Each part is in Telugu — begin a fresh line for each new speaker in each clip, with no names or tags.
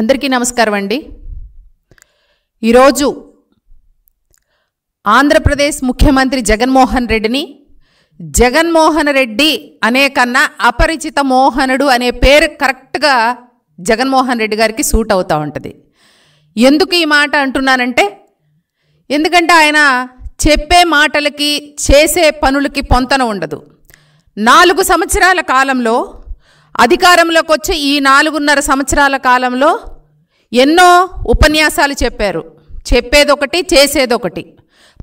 అందరికీ నమస్కారం అండి ఈరోజు ఆంధ్రప్రదేశ్ ముఖ్యమంత్రి జగన్మోహన్ రెడ్డిని జగన్మోహన్ రెడ్డి అనే కన్నా అపరిచిత మోహనుడు అనే పేరు కరెక్ట్గా జగన్మోహన్ రెడ్డి గారికి సూట్ అవుతూ ఉంటుంది ఎందుకు ఈ మాట అంటున్నానంటే ఎందుకంటే ఆయన చెప్పే మాటలకి చేసే పనులకి పొంతన ఉండదు నాలుగు సంవత్సరాల కాలంలో అధికారంలోకి వచ్చి ఈ నాలుగున్నర సంవత్సరాల కాలంలో ఎన్నో ఉపన్యాసాలు చెప్పారు చెప్పేదొకటి చేసేదొకటి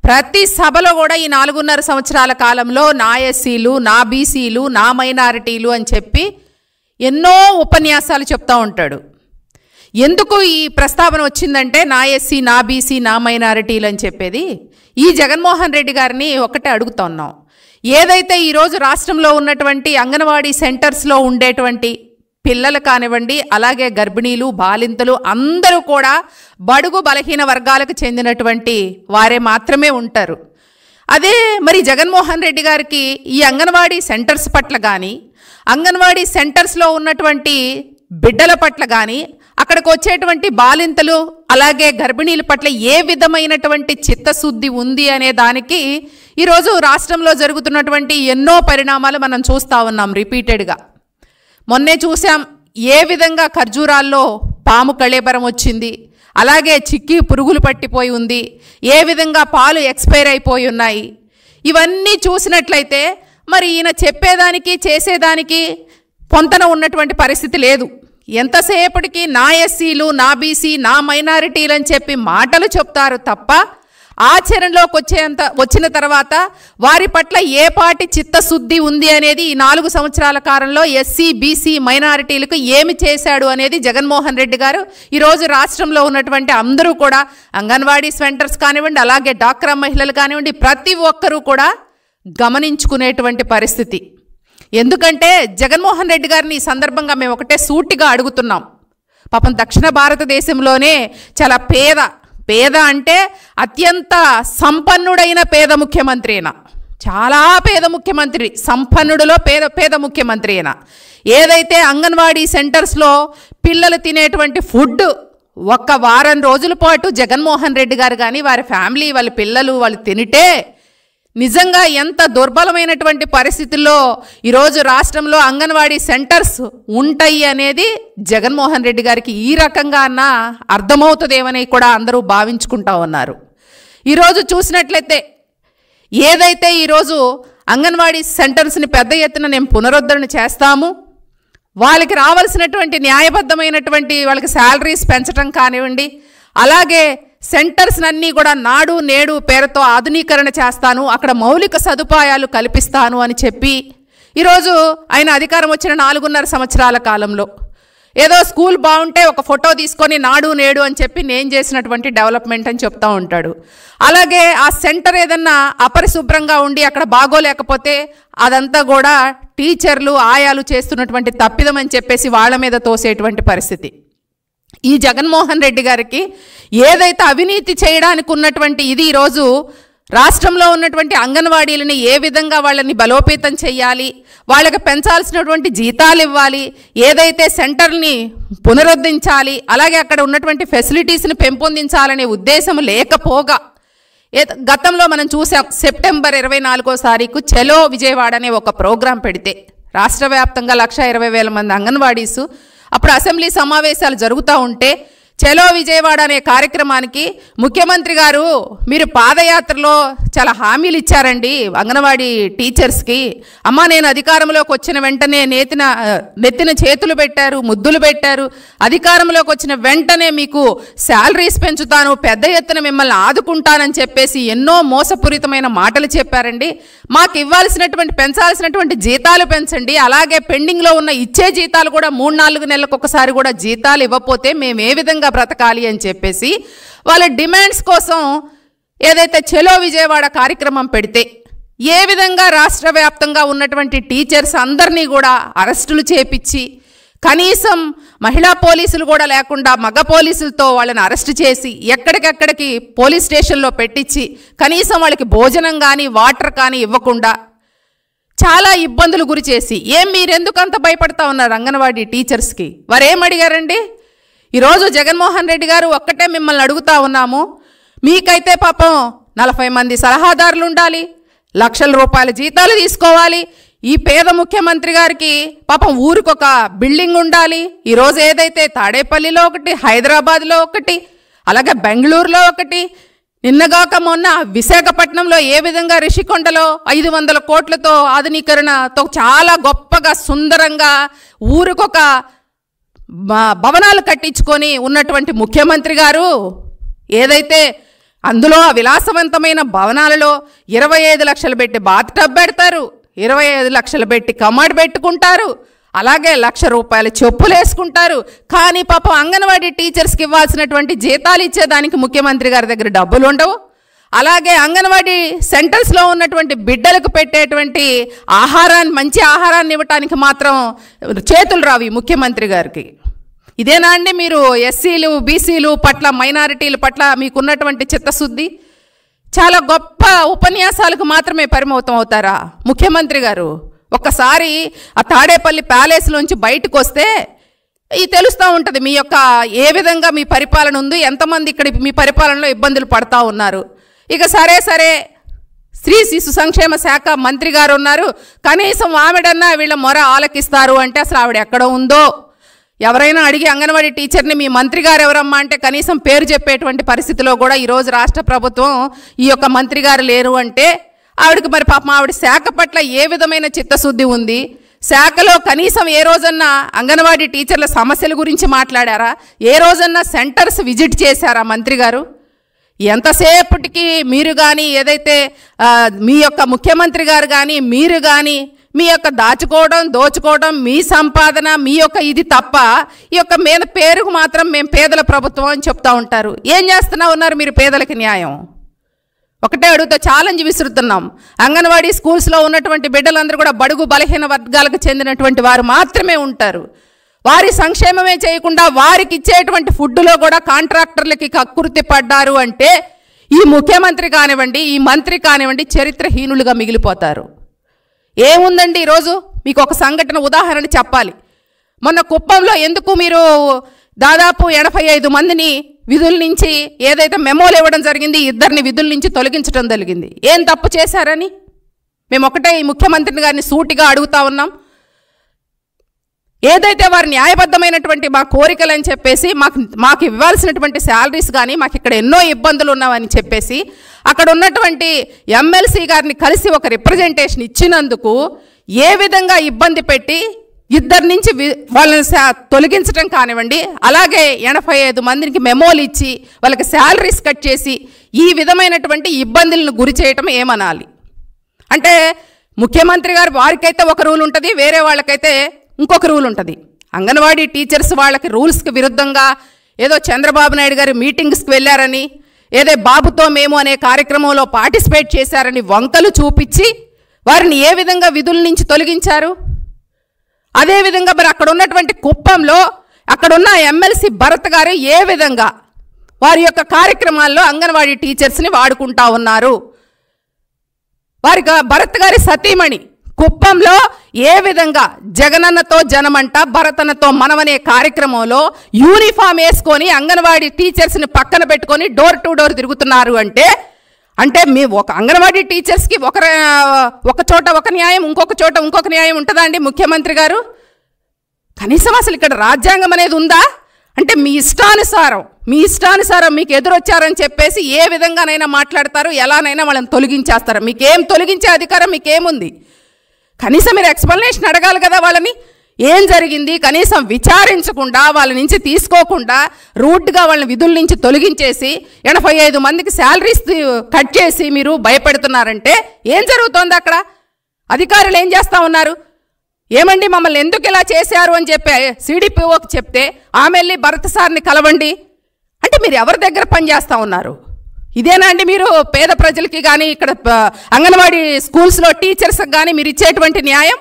ప్రతి సభలో కూడా ఈ నాలుగున్నర సంవత్సరాల కాలంలో నా ఎస్సీలు నా బీసీలు నా మైనారిటీలు అని చెప్పి ఎన్నో ఉపన్యాసాలు చెప్తూ ఉంటాడు ఎందుకు ఈ ప్రస్తావన వచ్చిందంటే నా ఎస్సీ నా బీసీ నా మైనారిటీలు అని చెప్పేది ఈ జగన్మోహన్ రెడ్డి గారిని ఒకటే అడుగుతా ఉన్నాం ఏదైతే ఈరోజు రాష్ట్రంలో ఉన్నటువంటి అంగన్వాడీ సెంటర్స్లో ఉండేటువంటి పిల్లలు కానివ్వండి అలాగే గర్భిణీలు బాలింతలు అందరూ కూడా బడుగు బలహీన వర్గాలకు చెందినటువంటి వారే మాత్రమే ఉంటారు అదే మరి జగన్మోహన్ రెడ్డి గారికి ఈ అంగన్వాడీ సెంటర్స్ పట్ల కానీ అంగన్వాడీ సెంటర్స్లో ఉన్నటువంటి బిడ్డల పట్ల కానీ అక్కడికి వచ్చేటువంటి బాలింతలు అలాగే గర్భిణీల పట్ల ఏ విధమైనటువంటి చిత్తశుద్ధి ఉంది అనే దానికి ఈరోజు రాష్ట్రంలో జరుగుతున్నటువంటి ఎన్నో పరిణామాలు మనం చూస్తూ ఉన్నాం రిపీటెడ్గా మొన్నే చూసాం ఏ విధంగా ఖర్జూరాల్లో పాము కళేబరం వచ్చింది అలాగే చిక్కి పురుగులు పట్టిపోయి ఉంది ఏ విధంగా పాలు ఎక్స్పైర్ అయిపోయి ఉన్నాయి ఇవన్నీ చూసినట్లయితే మరి ఈయన చెప్పేదానికి చేసేదానికి పొంతన ఉన్నటువంటి పరిస్థితి లేదు ఎంతసేపటికి నా ఎస్సీలు నా బీసీ నా మైనారిటీలు అని చెప్పి మాటలు చెప్తారు తప్ప ఆచరణలోకి వచ్చేంత వచ్చిన తర్వాత వారి పట్ల ఏ పాటి చిత్తశుద్ధి ఉంది అనేది ఈ నాలుగు సంవత్సరాల కాలంలో ఎస్సీ బీసీ మైనారిటీలకు ఏమి చేశాడు అనేది జగన్మోహన్ రెడ్డి గారు ఈరోజు రాష్ట్రంలో ఉన్నటువంటి అందరూ కూడా అంగన్వాడీ సెంటర్స్ కానివ్వండి అలాగే డాక్రా మహిళలు కానివ్వండి ప్రతి ఒక్కరూ కూడా గమనించుకునేటువంటి పరిస్థితి ఎందుకంటే జగన్మోహన్ రెడ్డి గారిని ఈ సందర్భంగా మేము ఒకటే సూటిగా అడుగుతున్నాం పాపం దక్షిణ భారతదేశంలోనే చాలా పేద పేద అంటే అత్యంత సంపన్నుడైన పేద ముఖ్యమంత్రి అయినా చాలా పేద ముఖ్యమంత్రి సంపన్నుడిలో పేద పేద ముఖ్యమంత్రి అయినా ఏదైతే అంగన్వాడీ సెంటర్స్లో పిల్లలు తినేటువంటి ఫుడ్ ఒక్క వారం రోజుల పాటు జగన్మోహన్ రెడ్డి గారు కానీ వారి ఫ్యామిలీ వాళ్ళ పిల్లలు వాళ్ళు తినిటే నిజంగా ఎంత దుర్బలమైనటువంటి పరిస్థితుల్లో ఈరోజు రాష్ట్రంలో అంగన్వాడీ సెంటర్స్ ఉంటాయి అనేది జగన్మోహన్ రెడ్డి గారికి ఈ రకంగా అన్న అర్థమవుతుందేమని కూడా అందరూ భావించుకుంటా ఉన్నారు ఈరోజు చూసినట్లయితే ఏదైతే ఈరోజు అంగన్వాడీ సెంటర్స్ని పెద్ద ఎత్తున మేము పునరుద్ధరణ చేస్తాము వాళ్ళకి రావాల్సినటువంటి న్యాయబద్ధమైనటువంటి వాళ్ళకి శాలరీస్ పెంచడం కానివ్వండి అలాగే సెంటర్స్నన్నీ కూడా నాడు నేడు పేరుతో ఆధునీకరణ చేస్తాను అక్కడ మౌలిక సదుపాయాలు కల్పిస్తాను అని చెప్పి ఈరోజు ఆయన అధికారం వచ్చిన నాలుగున్నర సంవత్సరాల కాలంలో ఏదో స్కూల్ బాగుంటే ఒక ఫోటో తీసుకొని నాడు నేడు అని చెప్పి నేను చేసినటువంటి డెవలప్మెంట్ అని చెప్తూ ఉంటాడు అలాగే ఆ సెంటర్ ఏదన్నా అపరిశుభ్రంగా ఉండి అక్కడ బాగోలేకపోతే అదంతా కూడా టీచర్లు ఆయాలు చేస్తున్నటువంటి తప్పిదం అని చెప్పేసి వాళ్ళ మీద తోసేటువంటి పరిస్థితి ఈ జగన్మోహన్ రెడ్డి గారికి ఏదైతే అవినీతి చేయడానికి ఉన్నటువంటి ఇది ఈరోజు రాష్ట్రంలో ఉన్నటువంటి అంగన్వాడీలని ఏ విధంగా వాళ్ళని బలోపేతం చేయాలి వాళ్ళకి పెంచాల్సినటువంటి జీతాలు ఇవ్వాలి ఏదైతే సెంటర్ని పునరుద్ధరించాలి అలాగే అక్కడ ఉన్నటువంటి ఫెసిలిటీస్ని పెంపొందించాలనే ఉద్దేశం లేకపోగా గతంలో మనం చూసాం సెప్టెంబర్ ఇరవై నాలుగో తారీఖు చెలో విజయవాడ అనే ఒక ప్రోగ్రాం పెడితే రాష్ట్ర వ్యాప్తంగా లక్ష ఇరవై వేల మంది అంగన్వాడీసు అప్పుడు అసెంబ్లీ సమావేశాలు జరుగుతూ ఉంటే చలో విజయవాడ అనే కార్యక్రమానికి ముఖ్యమంత్రి గారు మీరు పాదయాత్రలో చాలా హామీలు ఇచ్చారండి అంగన్వాడీ టీచర్స్కి అమ్మ నేను అధికారంలోకి వచ్చిన వెంటనే నేతిన నెత్తిన చేతులు పెట్టారు ముద్దులు పెట్టారు అధికారంలోకి వచ్చిన వెంటనే మీకు శాలరీస్ పెంచుతాను పెద్ద ఎత్తున మిమ్మల్ని ఆదుకుంటానని చెప్పేసి ఎన్నో మోసపూరితమైన మాటలు చెప్పారండి మాకు ఇవ్వాల్సినటువంటి పెంచాల్సినటువంటి జీతాలు పెంచండి అలాగే పెండింగ్లో ఉన్న ఇచ్చే జీతాలు కూడా మూడు నాలుగు నెలలకు ఒకసారి కూడా జీతాలు ఇవ్వకపోతే మేము ఏ విధంగా బ్రతకాలి అని చెప్పేసి వాళ్ళ డిమాండ్స్ కోసం ఏదైతే చెలో విజయవాడ కార్యక్రమం పెడితే ఏ విధంగా రాష్ట్ర వ్యాప్తంగా ఉన్నటువంటి టీచర్స్ అందరినీ కూడా అరెస్టులు చేపించి కనీసం మహిళా పోలీసులు కూడా లేకుండా మగ పోలీసులతో వాళ్ళని అరెస్ట్ చేసి ఎక్కడికెక్కడికి పోలీస్ స్టేషన్లో పెట్టించి కనీసం వాళ్ళకి భోజనం కానీ వాటర్ కానీ ఇవ్వకుండా చాలా ఇబ్బందులు గురి చేసి ఏం మీరెందుకు అంత భయపడతా ఉన్నారు అంగన్వాడీ టీచర్స్కి వారేం అడిగారండి ఈరోజు జగన్మోహన్ రెడ్డి గారు ఒక్కటే మిమ్మల్ని అడుగుతా ఉన్నాము మీకైతే పాపం నలభై మంది సలహాదారులు ఉండాలి లక్షల రూపాయల జీతాలు తీసుకోవాలి ఈ పేద ముఖ్యమంత్రి గారికి పాపం ఊరికొక బిల్డింగ్ ఉండాలి ఈరోజు ఏదైతే తాడేపల్లిలో ఒకటి హైదరాబాద్లో ఒకటి అలాగే బెంగళూరులో ఒకటి నిన్నగాక మొన్న విశాఖపట్నంలో ఏ విధంగా రిషికొండలో ఐదు వందల కోట్లతో ఆధునీకరణతో చాలా గొప్పగా సుందరంగా ఊరికొక భవనాలు కట్టించుకొని ఉన్నటువంటి ముఖ్యమంత్రి గారు ఏదైతే అందులో విలాసవంతమైన భవనాలలో ఇరవై ఐదు లక్షలు పెట్టి బాత్ టబ్ పెడతారు ఇరవై ఐదు లక్షలు పెట్టి కమాడ్ పెట్టుకుంటారు అలాగే లక్ష రూపాయల చెప్పులు వేసుకుంటారు కానీ పాపం అంగన్వాడీ టీచర్స్కి ఇవ్వాల్సినటువంటి జీతాలు ఇచ్చేదానికి ముఖ్యమంత్రి గారి దగ్గర డబ్బులు ఉండవు అలాగే అంగన్వాడీ సెంటర్స్లో ఉన్నటువంటి బిడ్డలకు పెట్టేటువంటి ఆహారాన్ని మంచి ఆహారాన్ని ఇవ్వటానికి మాత్రం చేతులు రావి ముఖ్యమంత్రి గారికి ఇదేనా అండి మీరు ఎస్సీలు బీసీలు పట్ల మైనారిటీల పట్ల మీకున్నటువంటి చిత్తశుద్ధి చాలా గొప్ప ఉపన్యాసాలకు మాత్రమే పరిమితం అవుతారా ముఖ్యమంత్రి గారు ఒక్కసారి ఆ తాడేపల్లి ప్యాలెస్లోంచి బయటకు వస్తే ఇది తెలుస్తూ ఉంటుంది మీ యొక్క ఏ విధంగా మీ పరిపాలన ఉంది ఎంతమంది ఇక్కడ మీ పరిపాలనలో ఇబ్బందులు పడతా ఉన్నారు ఇక సరే సరే స్త్రీ శిశు సంక్షేమ శాఖ మంత్రి గారు ఉన్నారు కనీసం ఆవిడన్నా వీళ్ళ మొర ఆలకిస్తారు అంటే అసలు ఆవిడ ఎక్కడ ఉందో ఎవరైనా అడిగి అంగన్వాడీ టీచర్ని మీ మంత్రి గారు ఎవరమ్మా అంటే కనీసం పేరు చెప్పేటువంటి పరిస్థితిలో కూడా ఈరోజు రాష్ట్ర ప్రభుత్వం ఈ యొక్క మంత్రి గారు లేరు అంటే ఆవిడకి మరి పాపం ఆవిడ శాఖ పట్ల ఏ విధమైన చిత్తశుద్ధి ఉంది శాఖలో కనీసం ఏ రోజన్నా అంగన్వాడీ టీచర్ల సమస్యల గురించి మాట్లాడారా ఏ రోజన్నా సెంటర్స్ విజిట్ చేశారా మంత్రి గారు ఎంతసేపటికి మీరు కానీ ఏదైతే మీ యొక్క ముఖ్యమంత్రి గారు కానీ మీరు కానీ మీ యొక్క దాచుకోవడం దోచుకోవడం మీ సంపాదన మీ యొక్క ఇది తప్ప ఈ యొక్క మీద పేరుకు మాత్రం మేము పేదల ప్రభుత్వం అని చెప్తా ఉంటారు ఏం చేస్తున్నా ఉన్నారు మీరు పేదలకి న్యాయం ఒకటే అడుగుతో ఛాలెంజ్ విసురుతున్నాం అంగన్వాడీ స్కూల్స్లో ఉన్నటువంటి బిడ్డలందరూ కూడా బడుగు బలహీన వర్గాలకు చెందినటువంటి వారు మాత్రమే ఉంటారు వారి సంక్షేమమే చేయకుండా వారికి ఇచ్చేటువంటి ఫుడ్లో కూడా కాంట్రాక్టర్లకి కక్కుర్తి పడ్డారు అంటే ఈ ముఖ్యమంత్రి కానివ్వండి ఈ మంత్రి కానివ్వండి చరిత్రహీనులుగా మిగిలిపోతారు ఏముందండి ఈరోజు మీకు ఒక సంఘటన ఉదాహరణ చెప్పాలి మొన్న కుప్పంలో ఎందుకు మీరు దాదాపు ఎనభై ఐదు మందిని విధుల నుంచి ఏదైతే మెమోలు ఇవ్వడం జరిగింది ఇద్దరిని విధుల నుంచి తొలగించడం జరిగింది ఏం తప్పు చేశారని మేము ఒకటే ముఖ్యమంత్రిని గారిని సూటిగా అడుగుతా ఉన్నాం ఏదైతే వారి న్యాయబద్ధమైనటువంటి మా కోరికలు అని చెప్పేసి మాకు మాకు ఇవ్వాల్సినటువంటి శాలరీస్ కానీ మాకు ఇక్కడ ఎన్నో ఇబ్బందులు ఉన్నామని చెప్పేసి అక్కడ ఉన్నటువంటి ఎమ్మెల్సీ గారిని కలిసి ఒక రిప్రజెంటేషన్ ఇచ్చినందుకు ఏ విధంగా ఇబ్బంది పెట్టి ఇద్దరి నుంచి వాళ్ళని తొలగించడం కానివ్వండి అలాగే ఎనభై ఐదు మందికి మెమోలు ఇచ్చి వాళ్ళకి శాలరీస్ కట్ చేసి ఈ విధమైనటువంటి ఇబ్బందులను గురి చేయటం ఏమనాలి అంటే ముఖ్యమంత్రి గారు వారికైతే ఒక రూల్ ఉంటుంది వేరే వాళ్ళకైతే ఇంకొక రూల్ ఉంటుంది అంగన్వాడీ టీచర్స్ వాళ్ళకి రూల్స్కి విరుద్ధంగా ఏదో చంద్రబాబు నాయుడు గారి మీటింగ్స్కి వెళ్ళారని ఏదే బాబుతో మేము అనే కార్యక్రమంలో పార్టిసిపేట్ చేశారని వంకలు చూపించి వారిని ఏ విధంగా విధుల నుంచి తొలగించారు అదేవిధంగా మరి అక్కడ ఉన్నటువంటి కుప్పంలో అక్కడున్న ఎమ్మెల్సీ భరత్ గారు ఏ విధంగా వారి యొక్క కార్యక్రమాల్లో అంగన్వాడీ టీచర్స్ని వాడుకుంటా ఉన్నారు వారి భరత్ గారి సతీమణి కుప్పంలో ఏ విధంగా జగనన్నతో జనమంట భరతనతో మనమనే కార్యక్రమంలో యూనిఫామ్ వేసుకొని అంగన్వాడీ టీచర్స్ని పక్కన పెట్టుకొని డోర్ టు డోర్ తిరుగుతున్నారు అంటే అంటే మీ ఒక అంగన్వాడీ టీచర్స్కి ఒక ఒక చోట ఒక న్యాయం ఇంకొక చోట ఇంకొక న్యాయం ఉంటుందా అండి ముఖ్యమంత్రి గారు కనీసం అసలు ఇక్కడ రాజ్యాంగం అనేది ఉందా అంటే మీ ఇష్టానుసారం మీ ఇష్టానుసారం మీకు ఎదురొచ్చారని చెప్పేసి ఏ విధంగానైనా మాట్లాడతారు ఎలానైనా వాళ్ళని తొలగించేస్తారు మీకేం తొలగించే అధికారం మీకేముంది కనీసం మీరు ఎక్స్ప్లెనేషన్ అడగాలి కదా వాళ్ళని ఏం జరిగింది కనీసం విచారించకుండా వాళ్ళ నుంచి తీసుకోకుండా రూట్గా వాళ్ళని విధుల నుంచి తొలగించేసి ఎనభై ఐదు మందికి శాలరీస్ కట్ చేసి మీరు భయపెడుతున్నారంటే ఏం జరుగుతోంది అక్కడ అధికారులు ఏం చేస్తూ ఉన్నారు ఏమండి మమ్మల్ని ఎందుకు ఇలా చేశారు అని చెప్పి సిడిపిఓకి చెప్తే ఆమె వెళ్ళి భరత్ సార్ని కలవండి అంటే మీరు ఎవరి దగ్గర పనిచేస్తూ ఉన్నారు ఇదేనా అండి మీరు పేద ప్రజలకి కానీ ఇక్కడ అంగన్వాడీ స్కూల్స్లో టీచర్స్కి కానీ మీరు ఇచ్చేటువంటి న్యాయం